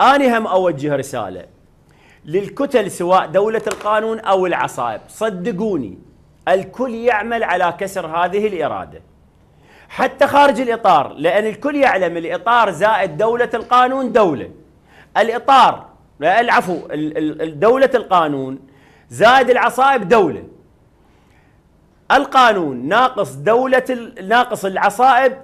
أنا هم أوجه رسالة للكتل سواء دولة القانون أو العصائب صدقوني الكل يعمل على كسر هذه الإرادة حتى خارج الإطار لأن الكل يعلم الإطار زائد دولة القانون دولة الإطار العفو دولة القانون زائد العصائب دولة القانون ناقص دولة ناقص العصائب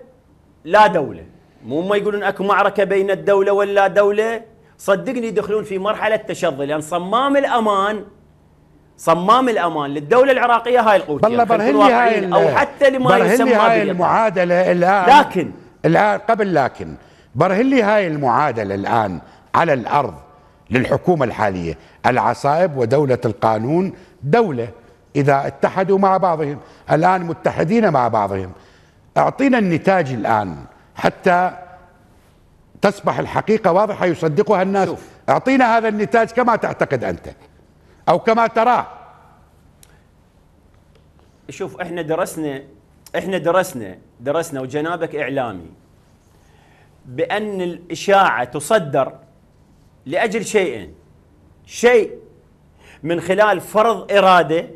لا دولة مو ما يقولون اكو معركه بين الدوله ولا دوله صدقني يدخلون في مرحله تشظي لان صمام الامان صمام الامان للدوله العراقيه هاي القوة والله برهن لي هاي او حتى لما يسمى هاي المعادله الان لكن الان قبل لكن برهن لي هاي المعادله الان على الارض للحكومه الحاليه العصائب ودوله القانون دوله اذا اتحدوا مع بعضهم الان متحدين مع بعضهم اعطينا النتاج الان حتى تصبح الحقيقة واضحة يصدقها الناس شوف. أعطينا هذا النتاج كما تعتقد أنت أو كما تراه شوف احنا درسنا احنا درسنا درسنا وجنابك اعلامي بان الاشاعه تصدر لاجل شيئين شيء من خلال فرض اراده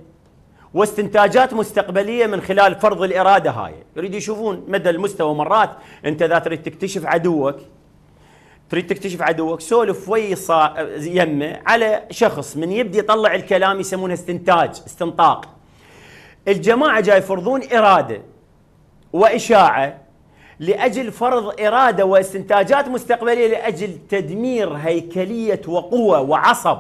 واستنتاجات مستقبليه من خلال فرض الاراده هاي يريد يشوفون مدى المستوى مرات انت اذا تريد تكتشف عدوك تريد تكتشف عدوك سولف ويا يمه على شخص من يبدي يطلع الكلام يسمونه استنتاج استنطاق الجماعه جاي يفرضون اراده واشاعه لاجل فرض اراده واستنتاجات مستقبليه لاجل تدمير هيكليه وقوه وعصب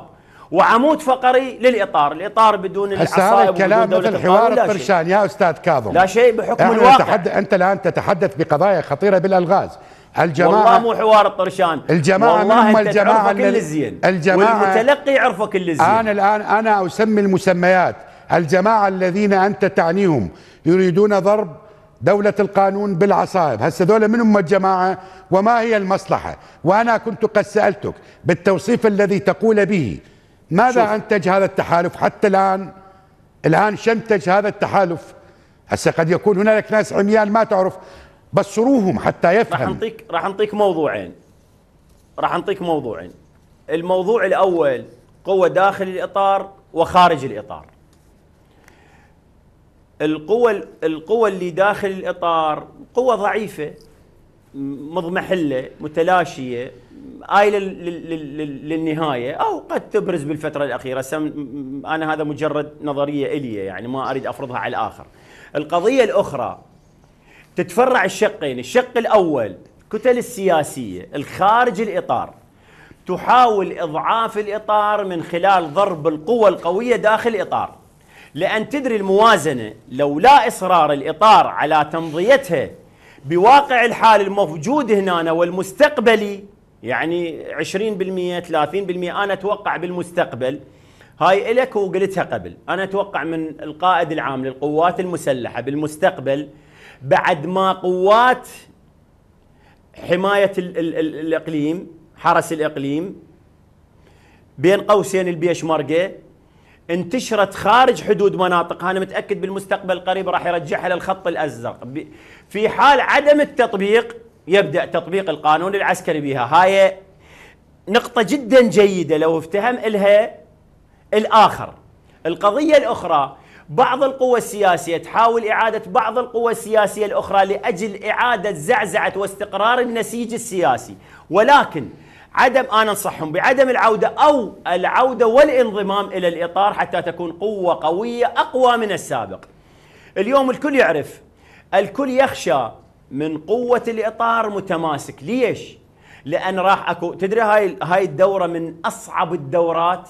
وعمود فقري للاطار، الاطار بدون العصائب هذا الكلام مثل حوار الطرشان يا استاذ كاظم لا شيء بحكم الواقع تحد... انت الان تتحدث بقضايا خطيره بالالغاز الجماعة والله مو حوار الطرشان الجماعة والله هم الجماعة كل الزين الجماعة والمتلقي يعرفه كل الزين أنا الآن أنا أسمي المسميات الجماعة الذين أنت تعنيهم يريدون ضرب دولة القانون بالعصائب هسه ذولا من هم الجماعة وما هي المصلحة وأنا كنت قد سألتك بالتوصيف الذي تقول به ماذا شوف. انتج هذا التحالف حتى الان الان شنتج هذا التحالف هسه قد يكون هنالك ناس عميان ما تعرف بصروهم حتى يفهم راح نعطيك راح نعطيك موضوعين راح نعطيك موضوعين الموضوع الاول قوه داخل الاطار وخارج الاطار القوة القوة اللي داخل الإطار قوة ضعيفة مضمحلة متلاشية آيلة للنهاية أو قد تبرز بالفترة الأخيرة أنا هذا مجرد نظرية إلي يعني ما أريد أفرضها على الآخر القضية الأخرى تتفرع الشقين الشق الأول كتل السياسية الخارج الإطار تحاول إضعاف الإطار من خلال ضرب القوى القوية داخل الإطار لأن تدري الموازنة لو لا إصرار الإطار على تمضيتها بواقع الحال الموجود هنا والمستقبلي يعني 20% 30% انا اتوقع بالمستقبل هاي الك وقلتها قبل انا اتوقع من القائد العام للقوات المسلحه بالمستقبل بعد ما قوات حمايه الـ الـ الـ الاقليم حرس الاقليم بين قوسين البيش انتشرت خارج حدود مناطقها انا متاكد بالمستقبل القريب راح يرجعها للخط الازرق في حال عدم التطبيق يبدأ تطبيق القانون العسكري بها هاي نقطة جدا جيدة لو افتهم إلها الآخر القضية الأخرى بعض القوى السياسية تحاول إعادة بعض القوى السياسية الأخرى لأجل إعادة زعزعة واستقرار النسيج السياسي ولكن عدم أنا أنصحهم بعدم العودة أو العودة والانضمام إلى الإطار حتى تكون قوة قوية أقوى من السابق اليوم الكل يعرف الكل يخشى من قوه الاطار متماسك ليش لان راح اكو تدري هاي هاي الدوره من اصعب الدورات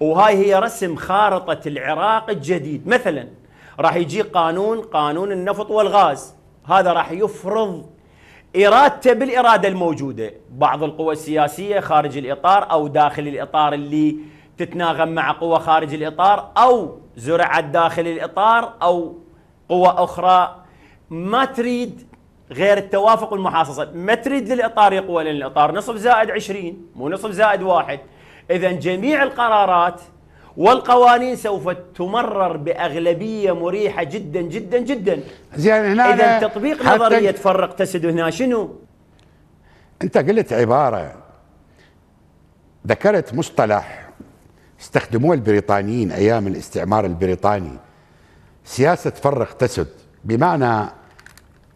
وهاي هي رسم خارطه العراق الجديد مثلا راح يجي قانون قانون النفط والغاز هذا راح يفرض ارادته بالاراده الموجوده بعض القوى السياسيه خارج الاطار او داخل الاطار اللي تتناغم مع قوى خارج الاطار او زرعت داخل الاطار او قوى اخرى ما تريد غير التوافق والمحاصصة ما تريد للإطار يقوى لأن الإطار نصف زائد عشرين مو نصف زائد واحد إذا جميع القرارات والقوانين سوف تمرر باغلبيه مريحه جدا جدا جدا زين هنا اذا تطبيق نظريه تفرق تسد هنا شنو؟ انت قلت عباره ذكرت مصطلح استخدموه البريطانيين ايام الاستعمار البريطاني سياسه فرق تسد بمعنى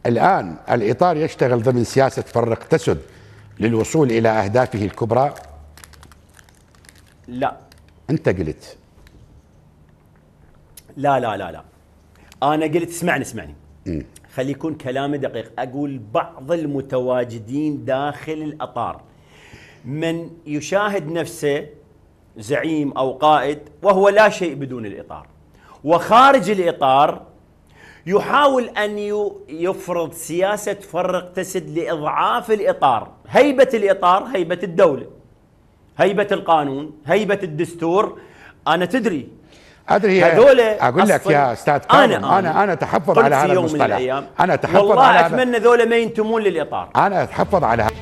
الآن الإطار يشتغل ضمن سياسة فرق تسد للوصول إلى أهدافه الكبرى لا أنت قلت لا لا لا لا أنا قلت اسمعني اسمعني خلي يكون كلامي دقيق أقول بعض المتواجدين داخل الأطار من يشاهد نفسه زعيم أو قائد وهو لا شيء بدون الإطار وخارج الإطار يحاول أن يفرض سياسة فرق تسد لإضعاف الإطار هيبة الإطار هيبة الدولة هيبة القانون هيبة الدستور أنا تدري ادري هذول اقول لك يا استاذ كامل انا انا انا اتحفظ على هذا المصطلح انا اتحفظ والله على اتمنى ذولا ما ينتمون للاطار انا اتحفظ على هذا